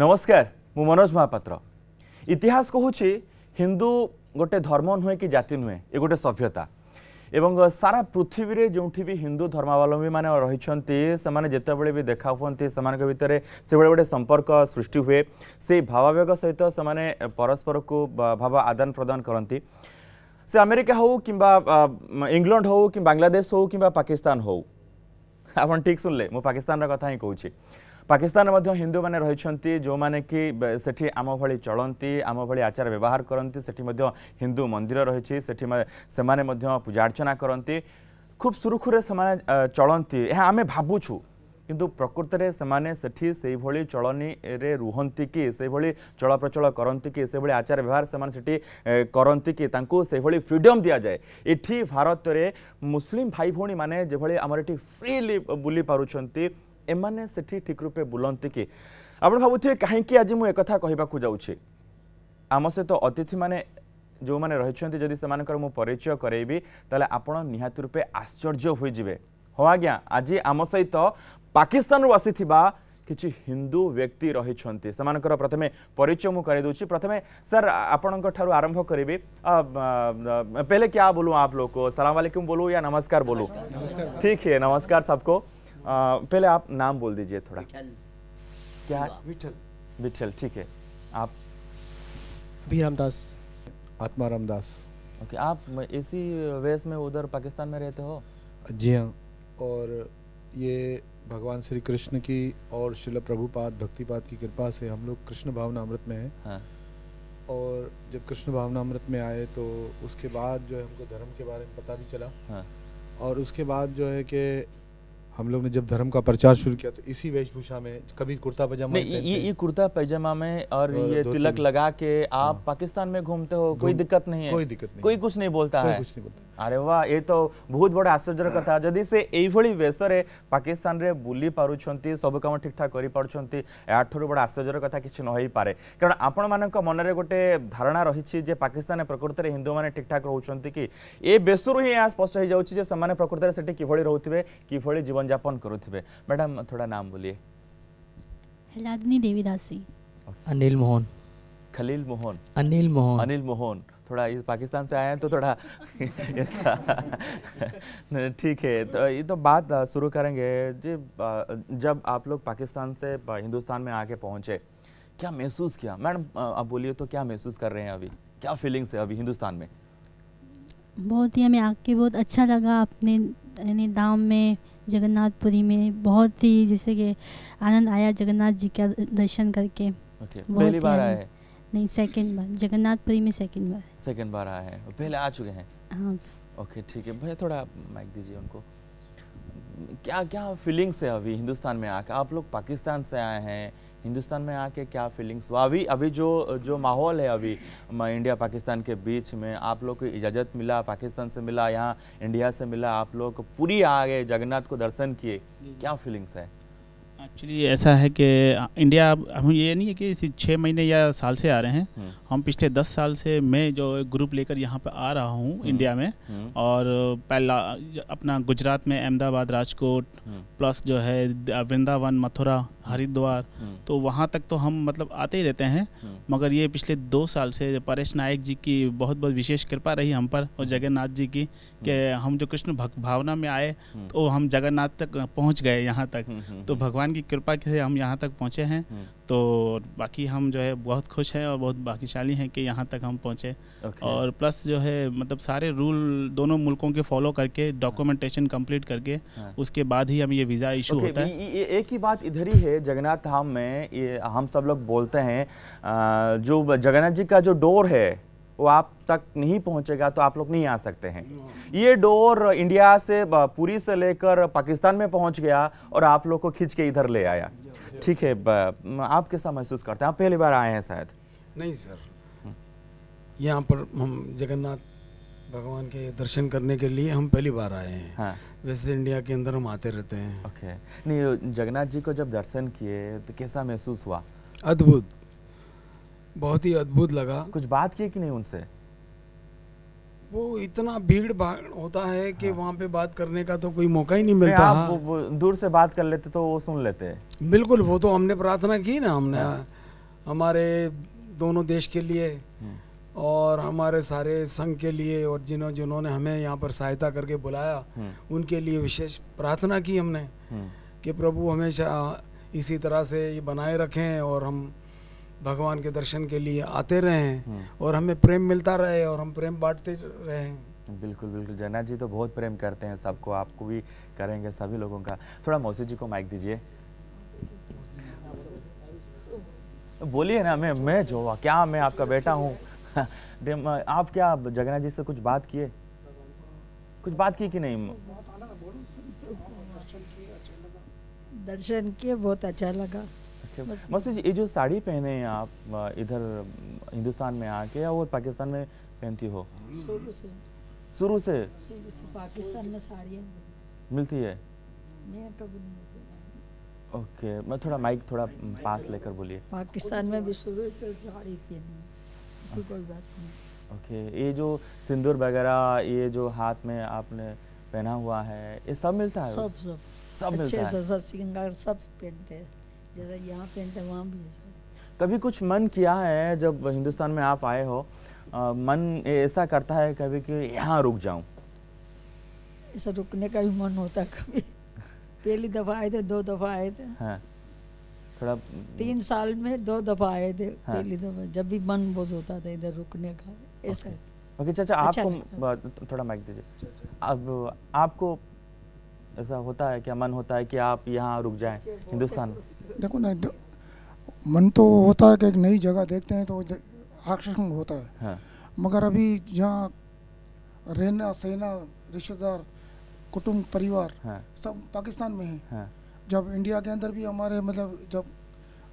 नमस्कार मु मनोज महापात्र इतिहास कहूँ हिंदू गोटे धर्म नुहे कि जाति नुहे ये गोटे सभ्यता एवं सारा पृथ्वी रे जो भी हिंदू धर्मावलम्बी मैंने रही जिते बड़े भी देखा हुए से भितर से गोटे संपर्क सृष्टि हुए से भावाग सहित से परस्पर को भाव आदान प्रदान करती से आमेरिका हो कि इंग्लैंड हो कि बांग्लादेश हो कि पाकिस्तान हो आप ठीक सुनले मुझ पाकिस्तान कथा ही कहूँ ପାକିସ୍ତାନରେ ମଧ୍ୟ ହିନ୍ଦୁମାନେ ରହିଛନ୍ତି ଯେଉଁମାନେ କି ସେଠି ଆମ ଭଳି ଚଳନ୍ତି ଆମ ଭଳି ଆଚାର ବ୍ୟବହାର କରନ୍ତି ସେଠି ମଧ୍ୟ ହିନ୍ଦୁ ମନ୍ଦିର ରହିଛି ସେଠି ସେମାନେ ମଧ୍ୟ ପୂଜାର୍ଚ୍ଚନା କରନ୍ତି খুব সুরুখুরে সে চলতি হ্যাঁ আমি ভাবুছু কিন্তু প্রকৃতরে সে সেটি সেইভাবে চলনীরে রুহতি কি সেইভাবে চলপ্রচল করতে কি সেইভাবে আচার ব্যবহার সে সেটি করতে কি তাঁকু সেইভাবে ফ্রিডম দিয়া যায় এটি ভারতের মুসলিম ভাই ভী মানে যেভাবে আমার এটি ফ্রিলি বুলি পুঁচ ଏମାନେ ସେଠି ଠିକ୍ ରୂପେ ବୁଲନ୍ତି କି ଆପଣ ଭାବୁଥିବେ କାହିଁକି ଆଜି ମୁଁ ଏକଥା କହିବାକୁ ଯାଉଛି ଆମ ସହିତ ଅତିଥିମାନେ ଯେଉଁମାନେ ରହିଛନ୍ତି ଯଦି ସେମାନଙ୍କର ମୁଁ ପରିଚୟ କରେଇବି ତାହେଲେ ଆପଣ ନିହାତି ରୂପେ ଆଶ୍ଚର୍ଯ୍ୟ ହୋଇଯିବେ ହଁ ଆଜ୍ଞା ଆଜି ଆମ ସହିତ ପାକିସ୍ତାନରୁ ଆସିଥିବା କିଛି ହିନ୍ଦୁ ବ୍ୟକ୍ତି ରହିଛନ୍ତି ସେମାନଙ୍କର ପ୍ରଥମେ ପରିଚୟ ମୁଁ କରିଦେଉଛି ପ୍ରଥମେ ସାର୍ ଆପଣଙ୍କଠାରୁ ଆରମ୍ଭ କରିବି ପେହଲେ କ୍ୟା ବୋଲୁ आप लोग को सलाम वालेकुम बोलू या नमस्कार बोलू ठीक है नमस्कार सबको पहले आप नाम बोल दीजिए थोड़ा क्या विठल विठल ठीक है आप भी रामदास आत्मा रामदास ओके आप इसी वेस में उधर पाकिस्तान में रहते हो जी हाँ और ये भगवान श्री कृष्ण की और शिल प्रभुपाद भक्तिपाद की कृपा से हम लोग कृष्ण भावना अमृत में हैं हाँ। और जब कृष्ण भावना अमृत में आए तो उसके बाद जो है हमको धर्म के बारे में पता भी चला हाँ। और उसके बाद जो है कि हम लोग ने जब धर्म का प्रचार शुरू किया तो इसी वेशभूषा में कभी कुर्ता पैजामा नहीं ये ये कुर्ता पैजामा में और, और ये तिलक लगा के आप हाँ। पाकिस्तान में घूमते हो कोई दिक्कत नहीं है कोई दिक्कत नहीं कोई कुछ नहीं बोलता है कुछ नहीं बोलता আরে বা এ তো বহু বড় আশ্চর্যের হ্যাঁ। কথা যদি সে এইভাবে বেশরে পাকিস্তান বুলি পারুচ্ছেন সব কাম ঠিকঠাক করে পারছেন এঠার বড় আশ্চর্যের কথা কিছু নহইপারে কারণ আপন মান মনে গোটে ধারণা রয়েছে যে পাকিস্তানে প্রকৃতরে হিন্দু মানে ঠিকঠাক রোচান কি এ বেশর হি এ ଏହା ସ୍ପଷ୍ଟ ହେଇଯାଉଛି ଯେ ସେମାନେ ପ୍ରକୃତରେ ସେଠି କିଭଳି ରହୁଥିବେ କିଭଳି ଜୀବନଯାପନ କରୁଥିବେ ମ୍ୟାଡ଼ାମ୍ ଥୋଡ଼ା ନାମ ବୋଲିଏ দেবী দাসী অনিল মোহন खलील मोहन अनिल मोहन अनिल मोहन थोड़ा इस पाकिस्तान से आए हैं तो थोड़ा ऐसा ठीक है तो ये तो बात शुरू करेंगे जी जब आप लोग पाकिस्तान से हिंदुस्तान में आके पहुँचे क्या महसूस किया मैडम आप बोलिए तो क्या महसूस कर रहे हैं अभी क्या फीलिंग्स है अभी हिंदुस्तान में बहुत ही हमें आके बहुत अच्छा लगा अपने धाम में जगन्नाथपुरी में बहुत ही जैसे कि आनंद आया जगन्नाथ जी का दर्शन करके okay. पहली बार आया है नहीं सेकंड बार जगन्नाथ पुरी में सेकंड बार सेकंड बार आया है पहले आ चुके हैं ओके हाँ। ठीक है भैया थोड़ा माइक दीजिए उनको क्या क्या फीलिंग्स है अभी हिंदुस्तान में आके आप लोग पाकिस्तान से आए हैं हिंदुस्तान में आके क्या फीलिंग्स हुआ अभी अभी जो जो माहौल है अभी इंडिया पाकिस्तान के बीच में आप लोग को इजाज़त मिला पाकिस्तान से मिला यहाँ इंडिया से मिला आप लोग पूरी आ गए जगन्नाथ को दर्शन किए क्या फीलिंग्स है एक्चुअली ऐसा है कि इंडिया हम ये नहीं है कि छः महीने या साल से आ रहे हैं हम्म। हम पिछले दस साल से मैं जो ग्रुप लेकर यहाँ पर आ रहा हूँ इंडिया हम्म। में हम्म। और पहला अपना गुजरात में अहमदाबाद राजकोट प्लस जो है वृंदावन मथुरा हरिद्वार तो वहाँ तक तो हम मतलब आते ही रहते हैं मगर ये पिछले दो साल से परेश नायक जी की बहुत बहुत विशेष कृपा रही हम पर और जगन्नाथ जी की कि हम जो कृष्ण भावना में आए तो हम जगन्नाथ तक पहुँच गए यहाँ तक तो भगवान भगवान की कृपा से हम यहाँ तक पहुँचे हैं हम्म। तो बाकी हम जो है बहुत खुश हैं और बहुत भाग्यशाली हैं कि यहाँ तक हम पहुँचे okay. और प्लस जो है मतलब सारे रूल दोनों मुल्कों के फॉलो करके हाँ। डॉक्यूमेंटेशन कंप्लीट करके हाँ। उसके बाद ही हम ये वीज़ा इशू okay, होता है ये एक ही बात इधर ही है जगन्नाथ धाम में ये हम सब लोग बोलते हैं जो जगन्नाथ जी का जो डोर है वो आप तक नहीं पहुंचेगा तो आप लोग नहीं आ सकते हैं ये डोर इंडिया से पूरी से लेकर पाकिस्तान में पहुंच गया और आप लोग को खींच के इधर ले आया ठीक है आप कैसा महसूस करते हैं आप पहली बार आए हैं शायद नहीं सर यहाँ पर हम जगन्नाथ भगवान के दर्शन करने के लिए हम पहली बार आए हैं हाँ। वैसे इंडिया के अंदर हम आते रहते हैं ओके नहीं जगन्नाथ जी को जब दर्शन किए तो कैसा महसूस हुआ अद्भुत बहुत ही अद्भुत लगा कुछ बात की कि नहीं उनसे वो इतना भीड़ भाड़ होता है कि हाँ। वहाँ पे बात करने का तो कोई मौका ही नहीं मिलता आप हाँ। वो, वो दूर से बात कर लेते तो वो सुन लेते बिल्कुल वो तो हमने प्रार्थना की ना हमने हाँ। हमारे दोनों देश के लिए हाँ। और हमारे सारे संघ के लिए और जिन्हों जिन्होंने हमें यहाँ पर सहायता करके बुलाया हाँ। उनके लिए विशेष प्रार्थना की हमने कि प्रभु हमेशा इसी तरह से ये बनाए रखें और हम भगवान के दर्शन के लिए आते रहे और हमें प्रेम मिलता रहे और हम प्रेम बांटते रहे बिल्कुल बिल्कुल जना जी तो बहुत प्रेम करते हैं सबको आपको भी करेंगे सभी लोगों का थोड़ा मौसी जी को माइक दीजिए बोलिए ना मैं मैं जो क्या मैं आपका बेटा हूँ आप क्या जगन्नाथ जी से कुछ बात किए कुछ बात की कि नहीं दर्शन किए बहुत अच्छा लगा मसूद जी ये जो साड़ी पहने हैं आप इधर हिंदुस्तान में आके या वो पाकिस्तान में पहनती हो शुरू से शुरू से शुरू से पाकिस्तान में साड़ियाँ मिलती है मैं कभी नहीं ओके okay, मैं थोड़ा माइक थोड़ा पास लेकर बोलिए पाकिस्तान में भी शुरू से साड़ी पहनी इसी कोई बात नहीं ओके okay, ये जो सिंदूर वगैरह ये जो हाथ में आपने पहना हुआ है ये सब मिलता है सब सब सब मिलता है सब श्रृंगार सब पहनते हैं कभी कुछ मन किया है जब हिंदुस्तान में आप आए हो आ, मन ऐसा करता है कभी कि यहाँ रुक जाऊँ ऐसा रुकने का भी मन होता है कभी पहली दफ़ा आए थे दो दफ़ा आए थे हाँ। थोड़ा तीन साल में दो दफ़ा आए थे हाँ। पहली दफ़ा जब भी मन बहुत होता था इधर रुकने का ऐसा ओके चाचा अच्छा आपको थोड़ा माइक दीजिए अच्छा, अच्छा। अब आपको ऐसा होता है क्या मन होता है कि आप यहाँ रुक जाए हिंदुस्तान देखो ना मन तो होता है कि एक नई जगह देखते हैं तो आकर्षण होता है हाँ। मगर अभी जहाँ रहना सहना रिश्तेदार कुटुंब परिवार हाँ। सब पाकिस्तान में है हाँ। जब इंडिया के अंदर भी हमारे मतलब जब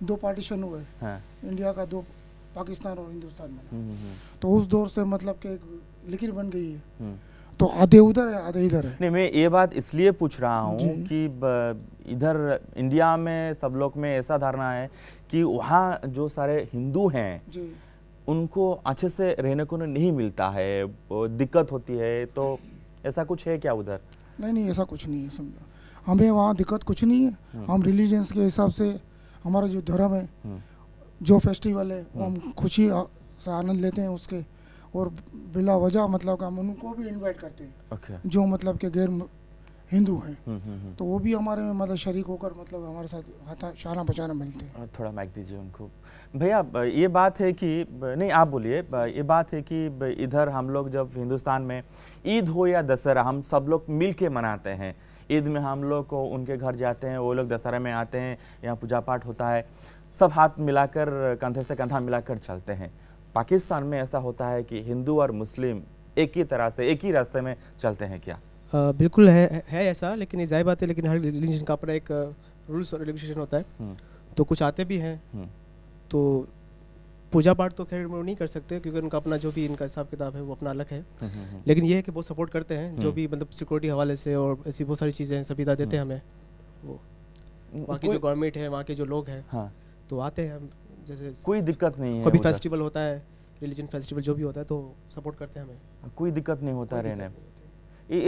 दो पार्टीशन हुए हाँ। इंडिया का दो पाकिस्तान और हिंदुस्तान में हम्म, हम्म, हम्म। तो उस दौर से मतलब के एक लिखित बन गई है तो आधे उधर है आधे इधर है नहीं मैं ये बात इसलिए पूछ रहा हूँ कि इधर इंडिया में सब लोग में ऐसा धारणा है कि वहाँ जो सारे हिंदू हैं उनको अच्छे से रहने को नहीं मिलता है दिक्कत होती है तो ऐसा कुछ है क्या उधर नहीं नहीं ऐसा कुछ नहीं है समझा हमें वहाँ दिक्कत कुछ नहीं है हम्म। हम रिलीजन्स के हिसाब से हमारा जो धर्म है हम्म। जो फेस्टिवल है हम्म। हम खुशी से आनंद लेते हैं उसके और बिला वजह मतलब हम उनको भी इनवाइट करते हैं okay. जो मतलब के गैर हिंदू हैं हम्म, हम्म, हम्म। तो वो भी हमारे में मतलब शरीक होकर मतलब हमारे साथ हाथा शाना बचाना मिलते हैं हाँ, थोड़ा माइक दीजिए उनको भैया ये बात है कि नहीं आप बोलिए ये बात है कि इधर हम लोग जब हिंदुस्तान में ईद हो या दशहरा हम सब लोग मिल मनाते हैं ईद में हम लोग को उनके घर जाते हैं वो लोग दशहरा में आते हैं यहाँ पूजा पाठ होता है सब हाथ मिलाकर कंधे से कंधा मिलाकर चलते हैं पाकिस्तान में ऐसा होता है कि हिंदू और मुस्लिम एक ही तरह से एक ही रास्ते में चलते हैं क्या आ, बिल्कुल है है ऐसा लेकिन ये बात है लेकिन हर रिलीजन का अपना एक रूल्स और रेगुलेशन होता है हम्म। तो कुछ आते भी हैं हम्म। तो पूजा पाठ तो खैर नहीं कर सकते क्योंकि उनका अपना जो भी इनका हिसाब किताब है वो अपना अलग है हम्म, लेकिन ये है कि वो सपोर्ट करते हैं जो भी मतलब सिक्योरिटी हवाले से और ऐसी बहुत सारी चीज़ें सुविधा देते हैं हमें वो वहाँ की जो गवर्नमेंट है वहाँ के जो लोग हैं हाँ। तो आते हैं जैसे कोई दिक्कत नहीं है कभी फेस्टिवल होता है रिलीजन फेस्टिवल जो भी होता है तो सपोर्ट करते हैं हमें कोई दिक्कत नहीं होता रहने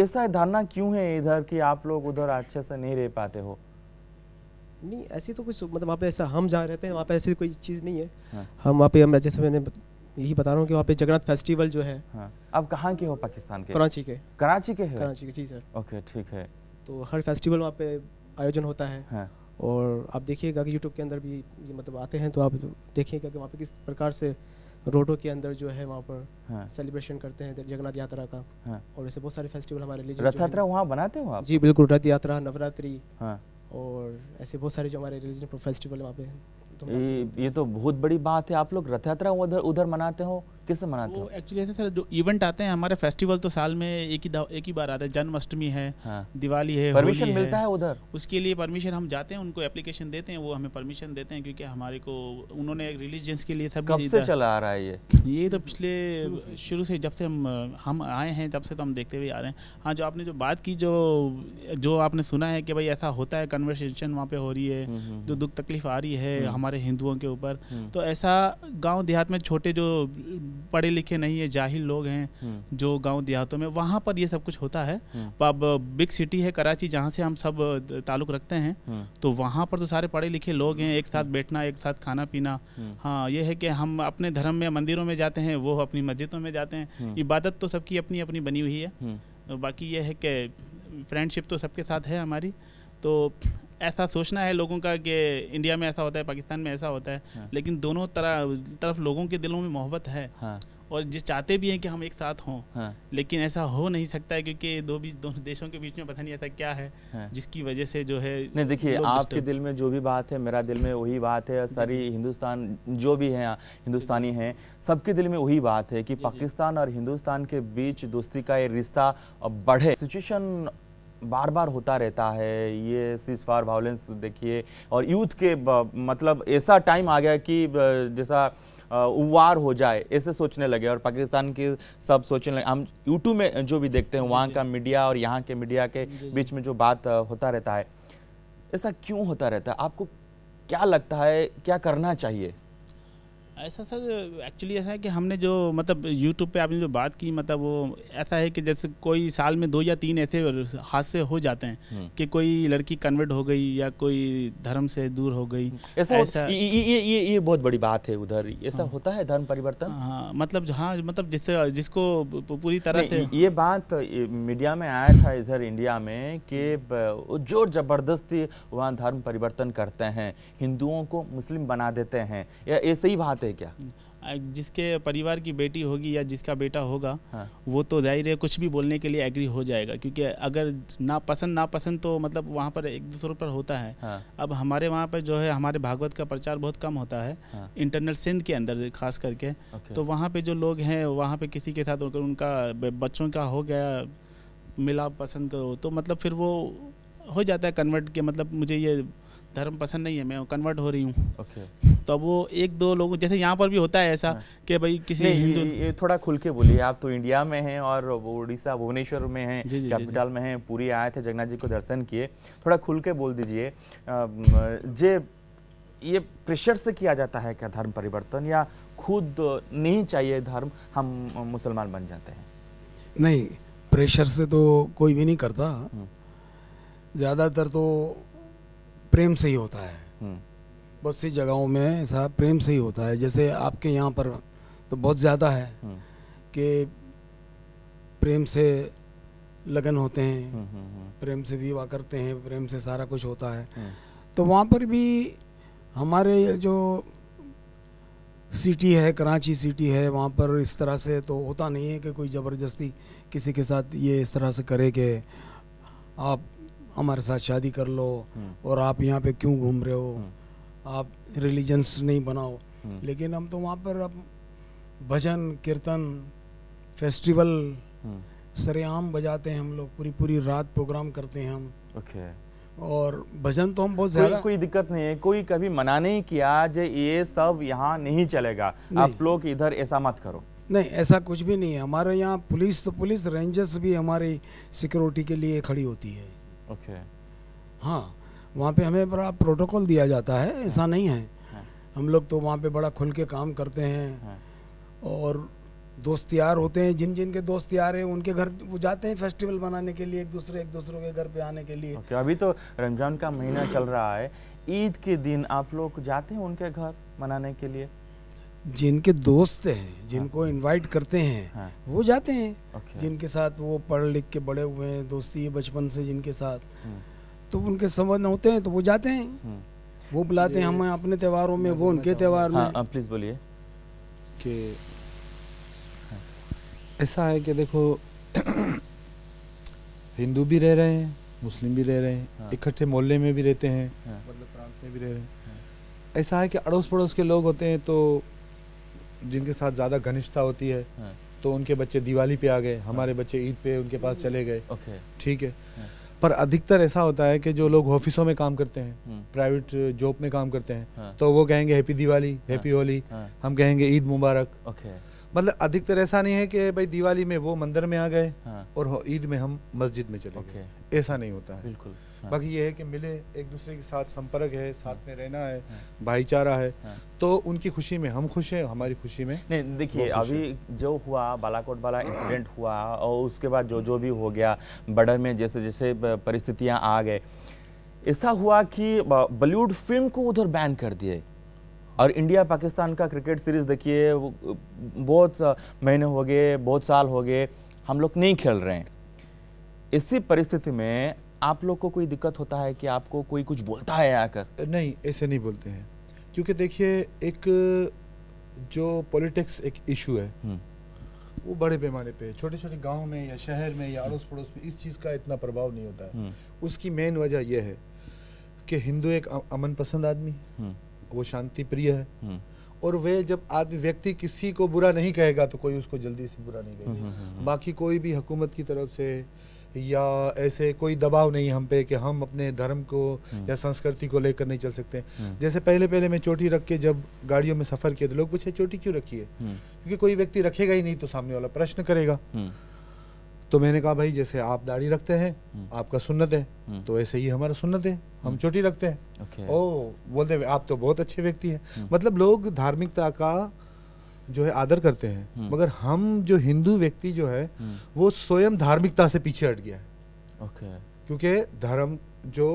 ऐसा धारणा क्यों है इधर कि आप लोग उधर अच्छे से नहीं रह पाते हो नहीं ऐसी तो कुछ मतलब वहाँ पे ऐसा हम जहाँ रहते हैं वहाँ पे ऐसी कोई चीज़ नहीं है हाँ। हम वहाँ पे हम जैसे मैंने यही बता रहा हूँ कि वहाँ पे जगन्नाथ फेस्टिवल जो है हाँ। आप कहाँ के हो पाकिस्तान के कराची के कराची के है कराची के जी सर ओके ठीक है तो हर फेस्टिवल वहाँ पे आयोजन होता है हाँ। और आप देखिएगा कि यूट्यूब के अंदर भी ये मतलब आते हैं तो आप देखिएगा कि वहाँ पे किस प्रकार से रोडों के अंदर जो है वहाँ पर हाँ। सेलिब्रेशन करते हैं जगन्नाथ यात्रा का हाँ। और ऐसे बहुत सारे फेस्टिवल हमारे लिए रथ यात्रा वहाँ बनाते हो आप जी बिल्कुल रथ यात्रा नवरात्रि हाँ। और ऐसे बहुत सारे जो हमारे रिलीजन फेस्टिवल वहाँ पे तो ये तो बहुत बड़ी बात है आप लोग रथ यात्रा उधर उधर मनाते हो किससे मनाते हो एक्चुअली ऐसे सर जो इवेंट आते हैं हमारे फेस्टिवल तो साल में एक ही एक ही बार आता है जन्माष्टमी है हाँ। दिवाली है परमिशन मिलता है उधर उसके लिए परमिशन हम जाते हैं उनको एप्लीकेशन देते हैं वो हमें परमिशन देते हैं क्योंकि हमारे को उन्होंने रिलीजियंस के लिए सब कब से चला आ रहा है ये ये तो पिछले शुरू से जब से हम हम आए हैं तब से तो हम देखते हुए आ रहे हैं हाँ जो आपने जो बात की जो जो आपने सुना है कि भाई ऐसा होता है कन्वर्सेशन वहाँ पे हो रही है हम्म, हम्म, जो हम्म। दुख तकलीफ आ रही है हमारे हिंदुओं के ऊपर तो ऐसा गांव देहात में छोटे जो पढ़े लिखे नहीं है जाहिल लोग हैं हम्म। जो गांव देहातों में वहाँ पर ये सब कुछ होता है हम्म। तो अब बिग सिटी है कराची जहाँ से हम सब ताल्लुक रखते हैं हम्म। तो वहाँ पर तो सारे पढ़े लिखे लोग हैं एक साथ बैठना एक साथ खाना पीना हाँ ये है कि हम अपने धर्म में मंदिरों में जाते हैं वो अपनी मस्जिदों में जाते हैं इबादत तो सबकी अपनी अपनी बनी हुई है बाकी ये है कि फ्रेंडशिप तो सबके साथ है हमारी तो ऐसा सोचना है लोगों का कि इंडिया में ऐसा होता है पाकिस्तान में ऐसा होता है हाँ। लेकिन दोनों तरह तरफ लोगों के दिलों में मोहब्बत है हाँ। और जो चाहते भी हैं कि हम एक साथ हों हाँ। लेकिन ऐसा हो नहीं सकता है क्योंकि दो भी दोनों देशों के बीच में पता नहीं आता क्या है हाँ। जिसकी वजह से जो है नहीं देखिए आपके दिल में जो भी बात है मेरा दिल में वही बात है सारी हिंदुस्तान जो भी हैं हिंदुस्तानी हैं सबके दिल में वही बात है कि पाकिस्तान और हिंदुस्तान के बीच दोस्ती का ये रिश्ता बढ़े सिचुएशन बार बार होता रहता है ये सीज फायर वायलेंस देखिए और यूथ के मतलब ऐसा टाइम आ गया कि जैसा वार हो जाए ऐसे सोचने लगे और पाकिस्तान के सब सोचने लगे हम यूट्यूब में जो भी देखते हैं वहाँ का मीडिया और यहाँ के मीडिया के बीच में जो बात होता रहता है ऐसा क्यों होता रहता है आपको क्या लगता है क्या करना चाहिए ऐसा सर एक्चुअली ऐसा है कि हमने जो मतलब यूट्यूब पे आपने जो बात की मतलब वो ऐसा है कि जैसे कोई साल में दो या तीन ऐसे हादसे हो जाते हैं हम्म। कि कोई लड़की कन्वर्ट हो गई या कोई धर्म से दूर हो गई ऐसा, ऐसा ये, ये ये ये बहुत बड़ी बात है उधर ऐसा हाँ, होता है धर्म परिवर्तन हाँ मतलब हाँ मतलब जिससे जिसको पूरी तरह से ये बात मीडिया में आया था इधर इंडिया में कि हम्म। जोर जबरदस्ती वहाँ धर्म परिवर्तन करते हैं हिंदुओं को मुस्लिम बना देते हैं या ऐसे ही बात है है क्या जिसके परिवार की बेटी होगी या जिसका बेटा होगा हाँ। वो तो जाहिर है कुछ भी बोलने के लिए एग्री हो जाएगा क्योंकि अगर ना पसंद ना पसंद तो मतलब वहाँ पर एक दूसरे पर होता है हाँ। अब हमारे वहाँ पर जो है हमारे भागवत का प्रचार बहुत कम होता है हाँ। इंटरनेट सिंध के अंदर खास करके तो वहाँ पे जो लोग हैं वहाँ पे किसी के साथ उनका बच्चों का हो गया मिला पसंद करो तो मतलब फिर वो हो जाता है कन्वर्ट के मतलब मुझे ये धर्म पसंद नहीं है मैं कन्वर्ट हो रही हूँ okay. तो अब वो एक दो लोग जैसे यहाँ पर भी होता है ऐसा हाँ। कि भाई किसी हिंदू ये थोड़ा खुल के बोलिए आप तो इंडिया में हैं और वो उड़ीसा भुवनेश्वर में हैं कैपिटल में हैं पूरी आए थे जगन्नाथ जी को दर्शन किए थोड़ा खुल के बोल दीजिए जे ये प्रेशर से किया जाता है क्या धर्म परिवर्तन या खुद नहीं चाहिए धर्म हम मुसलमान बन जाते हैं नहीं प्रेशर से तो कोई भी नहीं करता हम्म। ज़्यादातर तो प्रेम से ही होता है हम्म। बहुत सी जगहों में ऐसा प्रेम से ही होता है जैसे आपके यहाँ पर तो बहुत ज़्यादा है हम्म। कि प्रेम से लगन होते हैं हम्म, प्रेम से विवाह करते हैं प्रेम से सारा कुछ होता है तो वहाँ पर भी हमारे जो सिटी है कराची सिटी है वहाँ पर इस तरह से तो होता नहीं है कि कोई ज़बरदस्ती किसी के साथ ये इस तरह से करे कि आप हमारे साथ शादी कर लो हम्म। और आप यहाँ पे क्यों घूम रहे हो हम्म। आप रिलीजन्स नहीं बनाओ हम्म। लेकिन हम तो वहाँ पर अब भजन कीर्तन फेस्टिवल सरेआम बजाते हैं हम लोग पूरी पूरी रात प्रोग्राम करते हैं हम ओके और भजन तो हम बहुत ज्यादा कोई दिक्कत नहीं है कोई कभी मना नहीं किया जे ये सब यहाँ नहीं चलेगा नहीं। आप लोग इधर ऐसा मत करो नहीं ऐसा कुछ भी नहीं है हमारे यहाँ पुलिस तो पुलिस रेंजर्स भी हमारी सिक्योरिटी के लिए खड़ी होती है ओके हाँ वहाँ पे हमें बड़ा प्रोटोकॉल दिया जाता है हाँ। ऐसा नहीं है हाँ। हम लोग तो वहाँ पे बड़ा खुल के काम करते हैं हाँ। और दोस्त यार होते हैं जिन जिन के दोस्त यार हैं उनके घर वो जाते हैं फेस्टिवल मनाने के लिए एक दूसरे एक दूसरे के घर पे आने के लिए okay, अभी तो रमजान का महीना चल रहा है ईद के दिन आप लोग जाते हैं उनके घर मनाने के लिए जिनके दोस्त हैं जिनको इनवाइट हाँ। करते हैं हाँ। वो जाते हैं जिनके साथ वो पढ़ लिख के बड़े हुए हैं दोस्ती है बचपन से जिनके साथ हम्म। तो उनके संबंध होते हैं तो वो जाते हैं हम्म। वो बुलाते हैं हमें अपने त्योहारों में वो उनके त्यौहार में हाँ, प्लीज़ बोलिए कि ऐसा है कि देखो हिंदू भी रह रहे हैं मुस्लिम भी रह रहे हैं हाँ। इकट्ठे मोहल्ले में भी रहते हैं मतलब प्रांत में भी रह रहे हैं ऐसा है कि अड़ोस पड़ोस के लोग होते हैं तो जिनके साथ ज़्यादा घनिष्ठता होती है हाँ। तो उनके बच्चे दिवाली पे आ गए हाँ। हमारे बच्चे ईद पे उनके पास हाँ। चले गए ठीक है पर अधिकतर ऐसा होता है कि जो लोग ऑफिसों में काम करते हैं प्राइवेट जॉब में काम करते हैं तो वो कहेंगे हैप्पी दिवाली हैप्पी होली हम कहेंगे ईद मुबारक मतलब अधिकतर ऐसा नहीं है कि भाई दिवाली में वो मंदिर में आ गए हाँ। और ईद में हम मस्जिद में चले गए ऐसा नहीं होता है बिल्कुल हाँ। बाकी ये है कि मिले एक दूसरे के साथ संपर्क है साथ में रहना है हाँ। भाईचारा है हाँ। तो उनकी खुशी में हम खुश हैं हमारी खुशी में नहीं देखिए अभी जो हुआ बालाकोट वाला इंसिडेंट हुआ और उसके बाद जो जो भी हो गया बर्डर में जैसे जैसे परिस्थितियाँ आ गए ऐसा हुआ कि बॉलीवुड फिल्म को उधर बैन कर दिए और इंडिया पाकिस्तान का क्रिकेट सीरीज़ देखिए बहुत महीने हो गए बहुत साल हो गए हम लोग नहीं खेल रहे हैं इसी परिस्थिति में आप लोग को कोई दिक्कत होता है कि आपको कोई कुछ बोलता है आकर नहीं ऐसे नहीं बोलते हैं क्योंकि देखिए एक जो पॉलिटिक्स एक इशू है हम्म। वो बड़े पैमाने पे छोटे छोटे गांव में या शहर में या अड़ोस पड़ोस में इस चीज़ का इतना प्रभाव नहीं होता है हम्म। उसकी मेन वजह यह है कि हिंदू एक अमन पसंद आदमी है हम्म। वो शांति प्रिय है हम्म। और वे जब आदमी व्यक्ति किसी को बुरा नहीं कहेगा तो कोई उसको जल्दी से बुरा नहीं कहेगा हम्म, हम्म, बाकी कोई भी हुकूमत की तरफ से या ऐसे कोई दबाव नहीं हम पे कि हम अपने धर्म को या संस्कृति को लेकर नहीं चल सकते जैसे पहले पहले मैं चोटी रख के जब गाड़ियों में सफ़र किए तो लोग पूछे चोटी क्यों रखी है क्योंकि कोई व्यक्ति रखेगा ही नहीं तो सामने वाला प्रश्न करेगा तो मैंने कहा भाई जैसे आप दाढ़ी रखते हैं हम्म। आपका सुन्नत है हम्म। तो ऐसे ही हमारा सुन्नत है हम हम्म। चोटी रखते हैं ओ बोलते आप तो बहुत अच्छे व्यक्ति हैं मतलब लोग धार्मिकता का जो है आदर करते हैं मगर हम जो हिंदू व्यक्ति जो है वो स्वयं धार्मिकता से पीछे हट गया है क्योंकि धर्म जो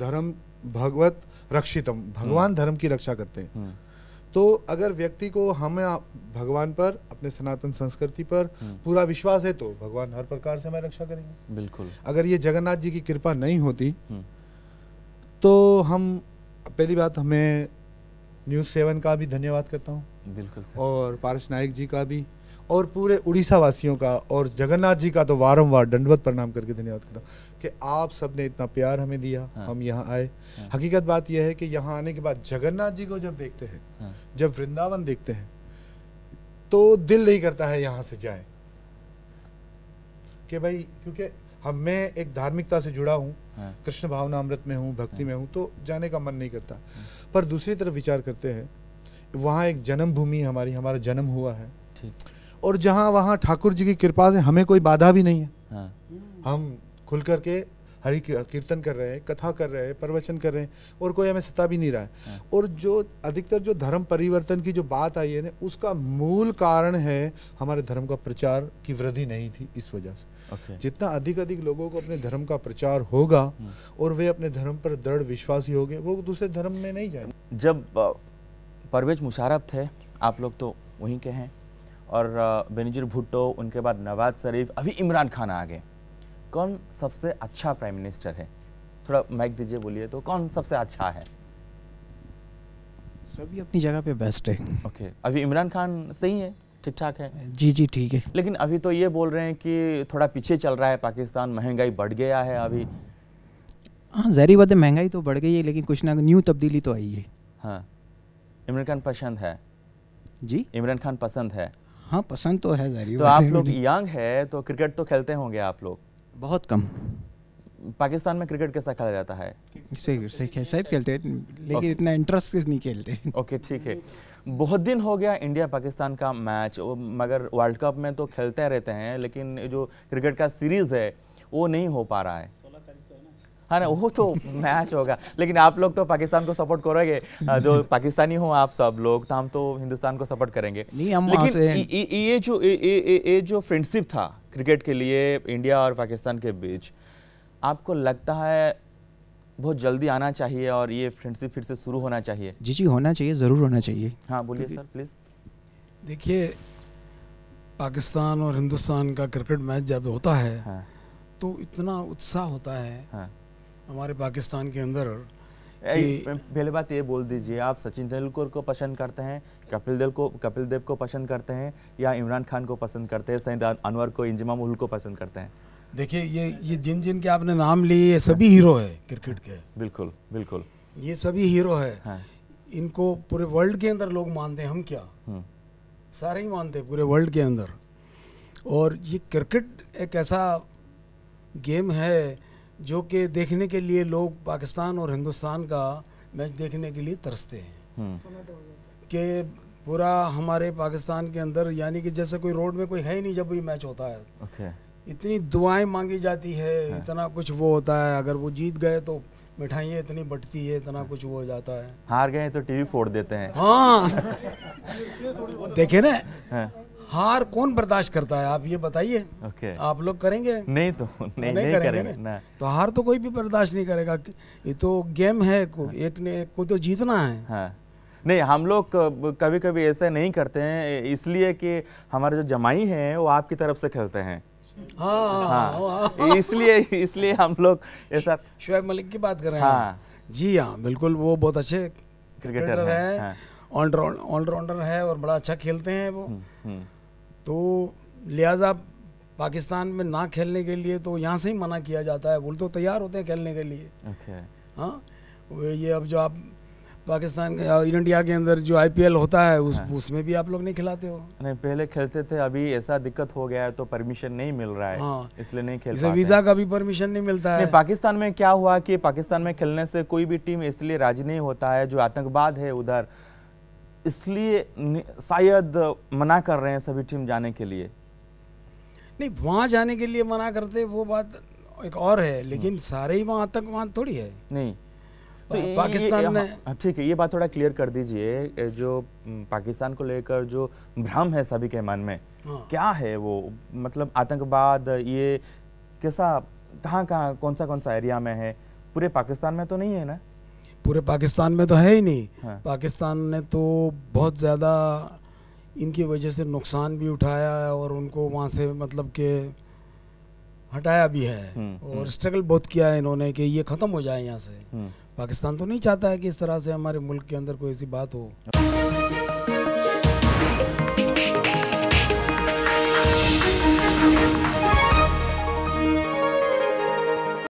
धर्म भगवत रक्षितम भगवान धर्म की रक्षा करते हैं तो अगर व्यक्ति को हमें भगवान पर अपने सनातन संस्कृति पर हम्म। पूरा विश्वास है तो भगवान हर प्रकार से हमें रक्षा करेंगे बिल्कुल अगर ये जगन्नाथ जी की कृपा नहीं होती हम्म। तो हम पहली बात हमें न्यूज़ सेवन का भी धन्यवाद करता हूँ बिल्कुल और पारस नायक जी का भी और पूरे उड़ीसा वासियों का और जगन्नाथ जी का तो वारंवार दंडवत प्रणाम करके धन्यवाद करता हूँ कि आप सब ने इतना प्यार हमें दिया हाँ। हम यहाँ आए हाँ। हकीकत बात यह है कि यहाँ आने के बाद जगन्नाथ जी को जब देखते हैं हाँ। जब वृंदावन देखते हैं तो दिल नहीं करता है यहाँ से जाए कि भाई क्योंकि हम मैं एक धार्मिकता से जुड़ा हूँ हाँ। कृष्ण भावना अमृत में हूँ भक्ति हाँ। में हूँ तो जाने का मन नहीं करता हाँ। पर दूसरी तरफ विचार करते हैं वहाँ एक जन्मभूमि हमारी हमारा जन्म हुआ है ठीक और जहाँ वहाँ ठाकुर जी की कृपा से हमें कोई बाधा भी नहीं है हाँ। हम खुल करके हरि कीर्तन कर रहे हैं कथा कर रहे हैं प्रवचन कर रहे हैं और कोई हमें सता भी नहीं रहा है हाँ। और जो अधिकतर जो धर्म परिवर्तन की जो बात आई है ना उसका मूल कारण है हमारे धर्म का प्रचार की वृद्धि नहीं थी इस वजह से जितना अधिक अधिक लोगों को अपने धर्म का प्रचार होगा हाँ। और वे अपने धर्म पर दृढ़ विश्वासी हो गए वो दूसरे धर्म में नहीं जाए जब परवेज मुशारफ थे आप लोग तो वहीं के हैं और बेनजीर भुट्टो उनके बाद नवाज शरीफ अभी इमरान खान आ गए कौन सबसे अच्छा प्राइम मिनिस्टर है थोड़ा माइक दीजिए बोलिए तो कौन सबसे अच्छा है सभी अपनी जगह पे बेस्ट है ओके okay. अभी इमरान खान सही है ठीक ठाक है जी जी ठीक है लेकिन अभी तो ये बोल रहे हैं कि थोड़ा पीछे चल रहा है पाकिस्तान महंगाई बढ़ गया है अभी हाँ जहरी बात है महंगाई तो बढ़ गई है लेकिन कुछ ना न्यू तब्दीली तो आई है हाँ इमरान खान पसंद है जी इमरान खान पसंद है हाँ पसंद तो है जारी तो आप लोग यंग है तो क्रिकेट तो खेलते होंगे आप लोग बहुत कम पाकिस्तान में क्रिकेट कैसा खेला जाता है सही सही खेल सही खेलते हैं लेकिन okay. इतना इंटरेस्ट नहीं खेलते ओके okay, ठीक है बहुत दिन हो गया इंडिया पाकिस्तान का मैच मगर वर्ल्ड कप में तो खेलते रहते हैं लेकिन जो क्रिकेट का सीरीज़ है वो नहीं हो पा रहा है है हाँ, ना वो तो मैच होगा लेकिन आप लोग तो पाकिस्तान को सपोर्ट करोगे हाँ, जो पाकिस्तानी हो आप सब लोग तो हम तो हिंदुस्तान को सपोर्ट करेंगे नहीं हम लेकिन ये जो ये जो फ्रेंडशिप था क्रिकेट के लिए इंडिया और पाकिस्तान के बीच आपको लगता है बहुत जल्दी आना चाहिए और ये फ्रेंडशिप फिर से शुरू होना चाहिए जी जी होना चाहिए ज़रूर होना चाहिए हाँ बोलिए सर प्लीज़ देखिए पाकिस्तान और हिंदुस्तान का क्रिकेट मैच जब होता है हाँ। तो इतना उत्साह होता है हाँ। हमारे पाकिस्तान के अंदर पहले बात ये बोल दीजिए आप सचिन तेंदुलकर को पसंद करते हैं कपिल देव को कपिल देव को पसंद करते हैं या इमरान खान को पसंद करते हैं सईद अनवर को इंजमाम उल को पसंद करते हैं देखिए ये ये जिन जिन के आपने नाम लिए ये सभी हीरो है क्रिकेट के बिल्कुल बिल्कुल ये सभी हीरो है हाँ। इनको पूरे वर्ल्ड के अंदर लोग मानते हैं हम क्या हम्म। सारे ही मानते हैं पूरे वर्ल्ड के अंदर और ये क्रिकेट एक ऐसा गेम है जो कि देखने के लिए लोग पाकिस्तान और हिंदुस्तान का मैच देखने के लिए तरसते हैं हम्म। कि पूरा हमारे पाकिस्तान के अंदर यानी कि जैसे कोई रोड में कोई है ही नहीं जब भी मैच होता है इतनी दुआएं मांगी जाती है, है हाँ। इतना कुछ वो होता है अगर वो जीत गए तो मिठाइयाँ इतनी बटती है इतना हाँ। कुछ वो हो जाता है हार गए तो टीवी फोड़ देते हैं हाँ देखे ना हाँ। हार कौन बर्दाश्त करता है आप ये बताइए okay. आप लोग करेंगे नहीं तो, तो नहीं, नहीं, नहीं करेंगे, करेंगे ना तो हार तो कोई भी बर्दाश्त नहीं करेगा ये तो गेम है को, हाँ। एक ने को तो जीतना है हाँ। नहीं हम लोग कभी कभी ऐसा नहीं करते हैं इसलिए कि हमारे जो जमाई हैं वो आपकी तरफ से खेलते हैं हाँ। हाँ। इसलिए इसलिए हम लोग ऐसा शुएब मलिक की बात कर रहे हैं जी हाँ बिल्कुल वो बहुत अच्छे क्रिकेटर है ऑलराउंडर है और बड़ा अच्छा खेलते हैं वो हम्म, हम्म। तो लिहाजा पाकिस्तान में ना खेलने के लिए तो यहाँ से ही मना किया जाता है बोल तो तैयार होते हैं खेलने के लिए okay. हाँ? ये अब जो आप पाकिस्तान इंडिया के अंदर जो आईपीएल होता है उस, हाँ। उसमें भी आप लोग नहीं खिलाते हो नहीं पहले खेलते थे अभी ऐसा दिक्कत हो गया है तो परमिशन नहीं मिल रहा है हाँ। इसलिए नहीं खेलते वीजा का भी परमिशन नहीं मिलता है नहीं, पाकिस्तान में क्या हुआ कि पाकिस्तान में खेलने से कोई भी टीम इसलिए राजी नहीं होता है जो आतंकवाद है उधर इसलिए शायद मना कर रहे हैं सभी टीम जाने के लिए नहीं वहाँ जाने के लिए मना करते वो बात एक और है लेकिन हम्म। सारे ही वहाँ आतंकवाद थोड़ी है नहीं तो पाकिस्तान ने हाँ, हाँ, ठीक है ये बात थोड़ा क्लियर कर दीजिए जो हम्म, पाकिस्तान को लेकर जो भ्रम है सभी के मन में हाँ। क्या है वो मतलब आतंकवाद ये कैसा कहाँ कहाँ कौन सा कौन सा एरिया में है पूरे पाकिस्तान में तो नहीं है ना पूरे पाकिस्तान में तो है ही नहीं है। हाँ। पाकिस्तान ने तो बहुत ज़्यादा इनकी वजह से नुकसान भी उठाया है और उनको वहाँ से मतलब के हटाया भी है हम्म, हम्म। और स्ट्रगल बहुत किया है इन्होंने कि ये ख़त्म हो जाए यहाँ से हम्म। पाकिस्तान तो नहीं चाहता है कि इस तरह से हमारे मुल्क के अंदर कोई ऐसी बात हो